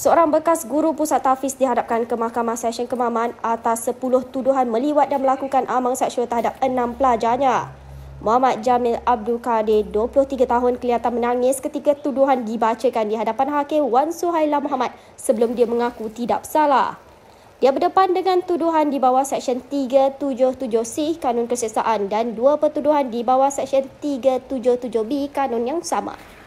Seorang bekas guru pusat tafiz dihadapkan ke Mahkamah Session Kemaman atas 10 tuduhan meliwat dan melakukan amang seksual terhadap 6 pelajarnya. Muhammad Jamil Abdul Kadir, 23 tahun, kelihatan menangis ketika tuduhan dibacakan di hadapan hakim Wan Suhaila Muhammad sebelum dia mengaku tidak bersalah. Dia berdepan dengan tuduhan di bawah Seksyen 377C Kanun Kesiksaan dan dua pertuduhan di bawah Seksyen 377B Kanun yang sama.